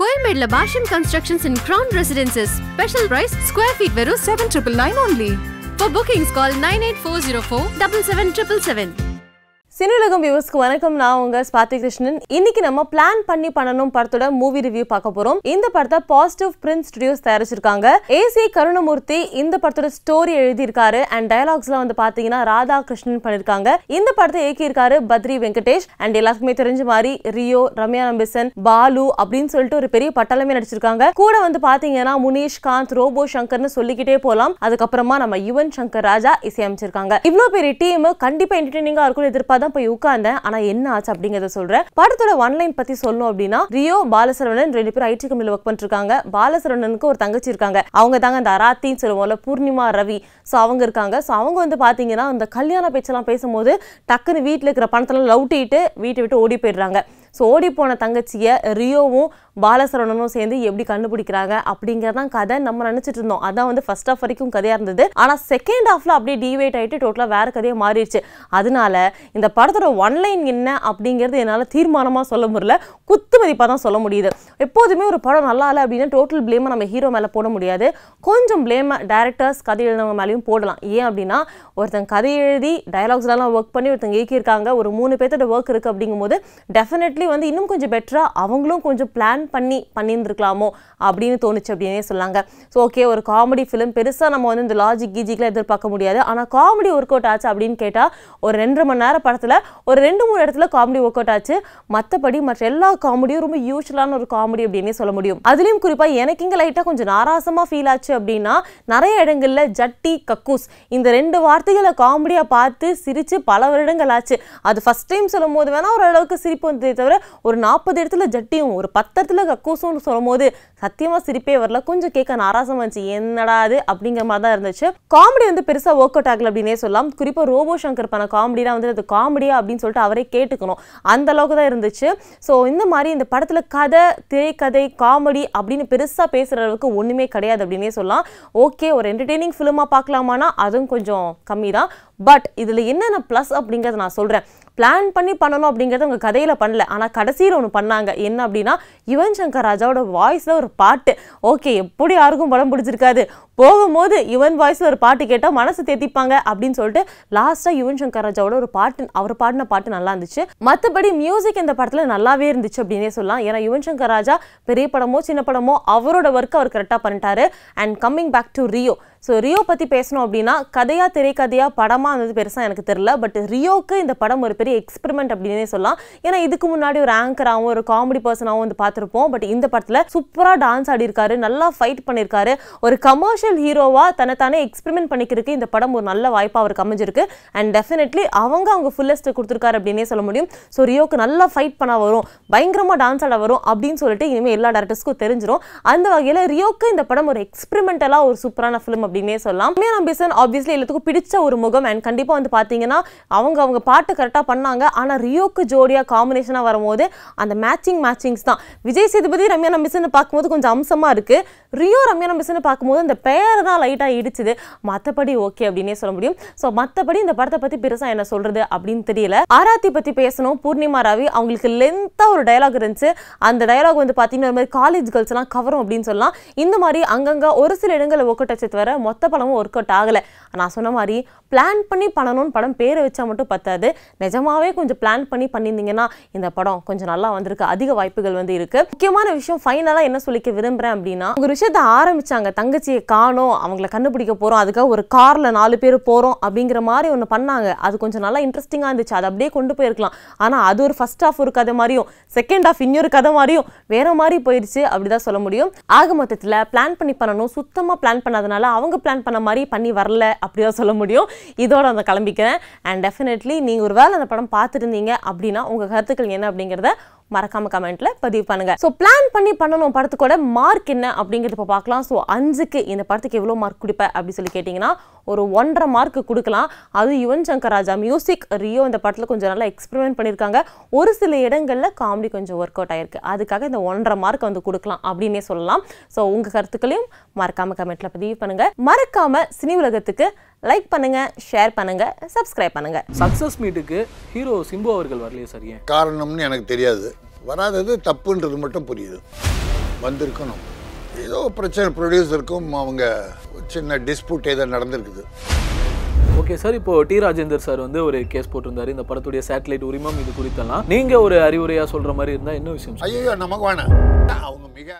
கோயம்பேடுல fashion constructions in ground residences special price square feet வெறும் seven triple nine only for bookings call nine eight four zero four double seven triple seven Cineulagam வியூவர்ஸ்க்கு வணக்கம் நான் உங்க ஸ்வாதி கிருஷ்ணன் இன்னைக்கு நம்ம plan பண்ணி பண்ணணும் படத்தோட மூவி ரிவ்யூ பார்க்க போறோம் இந்த படத்தை பாசிட்டிவ் பிரிண்ட் ஸ்டுடியோஸ் தயாரிச்சிருக்காங்க ஏசி கருணமூர்த்தி இந்த படத்தோட ஸ்டோரி எழுதியிருக்காரு அண்ட் டயலாக்ஸ்லாம் வந்து பாத்தீங்கன்னா ராதா கிருஷ்ணன் பண்ணிருக்காங்க இந்த படத்தை இயக்கியிருக்காரு பத்ரி வெங்கடேஷ் அண்ட் எல்லாருக்குமே தெரிஞ்ச மாதிரி ரியோ ரம்யா நம்பிசன் பாலு அப்படின்னு சொல்லிட்டு ஒரு பெரிய பட்டாளமே நடிச்சிருக்காங்க கூட வந்து பாத்தீங்கன்னா முனீஷ் காந்த் ரோபோ சங்கர்னு சொல்லிக்கிட்டே போலாம் அதுக்கப்புறமா நம்ம யுவன் சங்கர் ராஜா இசையமைச்சிருக்காங்க இவ்வளவு பெரிய டீம் கண்டிப்பா என்டர்டைனிங்கா இருக்கும் எதிர்பார்த்தா தான் போய் உட்கார்ந்தேன் ஆனா என்ன ஆச்சு அப்படிங்கறத சொல்றேன் படத்தோட ஒன் லைன் பத்தி சொல்லணும் அப்படின்னா ரியோ பாலசரவணன் ரெண்டு பேரும் ஐடி கம்பெனியில் ஒர்க் பண்ணிருக்காங்க பாலசரவணனுக்கு ஒரு தங்கச்சி இருக்காங்க அவங்க தாங்க அந்த அராத்தின்னு சொல்லுவோம்ல பூர்ணிமா ரவி ஸோ அவங்க இருக்காங்க ஸோ அவங்க வந்து பார்த்தீங்கன்னா அந்த கல்யாண பேச்செல்லாம் பேசும்போது டக்குன்னு வீட்டில் இருக்கிற பணத்தெல்லாம் லவுட்டிட்டு வீட்டை விட்டு ஓடி போயிடுறாங்க ஸோ ஓடிப்போன தங்கச்சியை ரியோவும் பாலசரவணனும் சேர்ந்து எப்படி கண்டுபிடிக்கிறாங்க அப்படிங்கிறதான் கதை நம்ம நினச்சிட்டு இருந்தோம் அதான் வந்து ஃபர்ஸ்ட் ஆஃப் வரைக்கும் கதையாக இருந்தது ஆனால் செகண்ட் ஆஃபில் அப்படியே டிவேட் ஆகிட்டு டோட்டலாக வேறு கதையாக மாறிடுச்சு அதனால இந்த படத்தோட ஒன்லைன் என்ன அப்படிங்கிறது என்னால் தீர்மானமாக சொல்ல முடியல குத்து மதிப்பாக தான் சொல்ல முடியுது எப்போதுமே ஒரு படம் நல்லா இல்லை அப்படின்னா டோட்டல் பிளேமை நம்ம ஹீரோ மேலே போட முடியாது கொஞ்சம் பிளேமை டேரக்டர்ஸ் கதை எழுதவங்க மேலேயும் போடலாம் ஏன் அப்படின்னா ஒருத்தங்க கதை எழுதி டயலாக்ஸ்லாம் ஒர்க் பண்ணி ஒருத்தங்க இயக்கியிருக்காங்க ஒரு மூணு பேர்த்தோட ஒர்க் இருக்குது அப்படிங்கும்போது டெஃபினெட்லி எப்படி வந்து இன்னும் கொஞ்சம் பெட்டராக அவங்களும் கொஞ்சம் பிளான் பண்ணி பண்ணியிருந்துருக்கலாமோ அப்படின்னு தோணுச்சு அப்படின்னே சொல்லாங்க ஸோ ஓகே ஒரு காமெடி ஃபிலிம் பெருசாக நம்ம வந்து இந்த லாஜிக் கீஜிக்கெலாம் எதிர்பார்க்க முடியாது ஆனால் காமெடி ஒர்க் அவுட் ஆச்சு அப்படின்னு கேட்டால் ஒரு ரெண்டரை மணி நேரம் படத்தில் ஒரு ரெண்டு மூணு இடத்துல காமெடி ஒர்க் அவுட் ஆச்சு மற்றபடி மற்ற எல்லா காமெடியும் ரொம்ப யூஸ்ஃபுல்லான ஒரு காமெடி அப்படின்னே சொல்ல முடியும் அதுலேயும் குறிப்பாக எனக்கு இங்கே லைட்டாக கொஞ்சம் நாராசமாக ஃபீல் ஆச்சு அப்படின்னா நிறைய இடங்களில் ஜட்டி கக்கூஸ் இந்த ரெண்டு வார்த்தைகளை காமெடியாக பார்த்து சிரித்து பல வருடங்கள் ஆச்சு அது ஃபஸ்ட் டைம் சொல்லும் போது வேணால் ஓரளவுக்கு சிரிப்பு வந்ததே தவிர ஒரு நாற்பது இடத்துல ஜட்டியும் ஒரு பத்து இடத்துல சொல்லும் சொல்லும்போது சத்தியமாக சிரிப்பே வரல கொஞ்சம் கேட்க நாராசமாக இருந்துச்சு என்னடா அது அப்படிங்கிற மாதிரி தான் இருந்துச்சு காமெடி வந்து பெருசாக ஒர்க் அவுட் ஆகல அப்படின்னே சொல்லலாம் குறிப்பாக ரோபோ சங்கர் பண்ண காமெடிலாம் வந்து அது காமெடியா அப்படின்னு சொல்லிட்டு அவரே கேட்டுக்கணும் அந்த அளவுக்கு தான் இருந்துச்சு ஸோ இந்த மாதிரி இந்த படத்தில் கதை திரைக்கதை காமெடி அப்படின்னு பெருசாக பேசுகிற அளவுக்கு ஒன்றுமே கிடையாது அப்படின்னே சொல்லலாம் ஓகே ஒரு என்டர்டெய்னிங் ஃபிலிமாக பார்க்கலாமானா அதுவும் கொஞ்சம் கம்மி தான் பட் இதில் என்னென்ன ப்ளஸ் அப்படிங்கிறத நான் சொல்கிறேன் பிளான் பண்ணி பண்ணணும் அப்படிங்கிறத உங்கள் கதையில் பண்ணல ஆனால் கடைசியில் ஒன்று பண்ணாங்க என்ன அப்படின்னா யுவன் சங்கர் ராஜாவோட வாய்ஸில் ஒரு பாட்டு ஓகே எப்படி யாருக்கும் படம் பிடிச்சிருக்காது போகும்போது யுவன் வாய்ஸில் ஒரு பாட்டு கேட்டால் மனசு தேத்திப்பாங்க அப்படின்னு சொல்லிட்டு லாஸ்ட்டாக யுவன் சங்கர் ராஜாவோட ஒரு பாட்டு அவர் பாடின பாட்டு நல்லா இருந்துச்சு மற்றபடி மியூசிக் இந்த படத்தில் நல்லாவே இருந்துச்சு அப்படின்னே சொல்லலாம் ஏன்னா யுவன் சங்கர் ராஜா பெரிய படமோ சின்ன படமோ அவரோட ஒர்க் அவர் கரெக்டாக பண்ணிட்டாரு and coming back to Rio so Rio பற்றி பேசணும் அப்படின்னா கதையாக திரைக்கதையாக படமாக இருந்தது பெருசாக எனக்கு தெரில பட் ரியோக்கு இந்த படம் ஒரு பெரிய எக்ஸ்பெரிமெண்ட் அப்படின்னே சொல்லலாம் ஏன்னா இதுக்கு முன்னாடி ஒரு ஆங்கராகவும் ஒரு காமெடி பர்சனாகவும் வந்து பார்த்துருப்போம் பட் இந்த படத்தில் சூப்பராக டான்ஸ் ஆடிருக்காரு நல்லா ஃபைட் பண்ணியிருக்காரு ஒரு கமர்ஷியல் கமர்ஷியல் ஹீரோவாக தன்னைத்தானே எக்ஸ்பெரிமெண்ட் பண்ணிக்கிறதுக்கு இந்த படம் ஒரு நல்ல வாய்ப்பாக அவருக்கு அமைஞ்சிருக்கு அண்ட் டெஃபினெட்லி அவங்க அவங்க ஃபுல்லஸ்ட்டு கொடுத்துருக்காரு அப்படின்னே சொல்ல முடியும் ஸோ ரியோக்கு நல்லா ஃபைட் பண்ண வரும் பயங்கரமாக டான்ஸ் ஆட வரும் அப்படின்னு சொல்லிட்டு இனிமேல் எல்லா டேரக்டர்ஸ்க்கும் தெரிஞ்சிடும் அந்த வகையில் ரியோக்கு இந்த படம் ஒரு எக்ஸ்பெரிமெண்டலாக ஒரு சூப்பரான ஃபிலிம் அப்படின்னே சொல்லலாம் மே நம்பிசன் ஆப்வியஸ்லி எல்லாத்துக்கும் பிடிச்ச ஒரு முகம் அண்ட் கண்டிப்பாக வந்து பார்த்தீங்கன்னா அவங்க அவங்க பாட்டு கரெக்டாக பண்ணாங்க ஆனால் ரியோக்கு ஜோடியாக காம்பினேஷனாக வரும்போது அந்த மேட்சிங் மேட்சிங்ஸ் தான் விஜய் சேதுபதி ரம்யா நம்பிசன் பார்க்கும்போது கொஞ்சம் அம்சமாக இருக்குது ரியோ ரம்யா நம்பிசன் பார்க்கும்போது அந்த பெயர் பேர் தான் லைட்டாக இடிச்சுது மற்றபடி ஓகே அப்படின்னே சொல்ல முடியும் ஸோ மற்றபடி இந்த படத்தை பற்றி பெருசாக என்ன சொல்கிறது அப்படின்னு தெரியல ஆராத்தி பற்றி பேசணும் பூர்ணிமா ராவி அவங்களுக்கு லென்த்தாக ஒரு டயலாக் இருந்துச்சு அந்த டயலாக் வந்து பார்த்தீங்கன்னா ஒரு மாதிரி காலேஜ் கேர்ள்ஸ்லாம் கவரும் அப்படின்னு சொல்லலாம் இந்த மாதிரி அங்கங்கே ஒரு சில இடங்களில் ஒர்க் அவுட் மொத்த படமும் ஒர்க் அவுட் ஆகலை நான் சொன்ன மாதிரி பிளான் பண்ணி பண்ணணும்னு படம் பேரை வச்சா மட்டும் பத்தாது நிஜமாவே கொஞ்சம் பிளான் பண்ணி பண்ணியிருந்தீங்கன்னா இந்த படம் கொஞ்சம் நல்லா வந்திருக்கு அதிக வாய்ப்புகள் வந்து இருக்குது முக்கியமான விஷயம் ஃபைனலாக என்ன சொல்லிக்க விரும்புகிறேன் அப்படின்னா ஒரு விஷயத்தை ஆரம்பித்தாங்க தங்கச்சியை கா நானும் அவங்கள கண்டுபிடிக்க போகிறோம் அதுக்காக ஒரு காரில் நாலு பேர் போகிறோம் அப்படிங்கிற மாதிரி ஒன்று பண்ணாங்க அது கொஞ்சம் நல்லா இன்ட்ரெஸ்டிங்காக இருந்துச்சு அதை அப்படியே கொண்டு போயிருக்கலாம் ஆனால் அது ஒரு ஃபஸ்ட் ஆஃப் ஒரு கதை மாதிரியும் செகண்ட் ஆஃப் இன்னொரு கதை மாதிரியும் வேறு மாதிரி போயிடுச்சு அப்படி தான் சொல்ல முடியும் ஆக மொத்தத்தில் பிளான் பண்ணி பண்ணணும் சுத்தமாக பிளான் பண்ணாதனால அவங்க பிளான் பண்ண மாதிரி பண்ணி வரல அப்படி தான் சொல்ல முடியும் இதோட அந்த கிளம்பிக்கிறேன் அண்ட் டெஃபினெட்லி நீங்கள் ஒரு வேலை அந்த படம் பார்த்துருந்தீங்க அப்படின்னா உங்கள் கருத்துக்கள் என்ன அப்படிங்கிறத மறக்காம கமெண்ட்ல பதிவு பண்ணுங்க ஸோ பிளான் பண்ணி பண்ணணும் படத்துக்கோட மார்க் என்ன அப்படிங்கிறது இப்போ பார்க்கலாம் ஸோ அஞ்சுக்கு இந்த படத்துக்கு எவ்வளோ மார்க் கொடுப்பேன் அப்படின்னு சொல்லி கேட்டிங்கன்னா ஒரு ஒன்றரை மார்க் கொடுக்கலாம் அது யுவன் சங்கர் ராஜா மியூசிக் ரியோ இந்த படத்தில் கொஞ்சம் நல்லா எக்ஸ்பெரிமெண்ட் பண்ணியிருக்காங்க ஒரு சில இடங்களில் காமெடி கொஞ்சம் ஒர்க் அவுட் ஆயிருக்கு அதுக்காக இந்த ஒன்றரை மார்க் வந்து கொடுக்கலாம் அப்படின்னே சொல்லலாம் ஸோ உங்கள் கருத்துக்களையும் மறக்காமல் கமெண்ட்டில் பதிவு பண்ணுங்கள் மறக்காமல் சினி உலகத்துக்கு லைக் பண்ணுங்க ஷேர் பண்ணுங்க சப்ஸ்கிரைப் பண்ணுங்க சக்சஸ் மீட்டுக்கு ஹீரோ சிம்பு அவர்கள் வரலையே சரியா காரணம்னு எனக்கு தெரியாது வராதது தப்புன்றது மட்டும் புரியுது வந்திருக்கணும் ஏதோ பிரச்சனை ப்ரொடியூசருக்கும் அவங்க சின்ன டிஸ்பியூட் ஏதோ நடந்திருக்குது ஓகே சார் இப்போ டி ராஜேந்தர் சார் வந்து ஒரு கேஸ் போட்டிருந்தாரு இந்த படத்துடைய சேட்டலைட் உரிமம் இது குறித்தெல்லாம் நீங்க ஒரு அறிவுரையா சொல்ற மாதிரி இருந்தா என்ன விஷயம் ஐயோ நமக்கு வேணாம் அவங்க மிக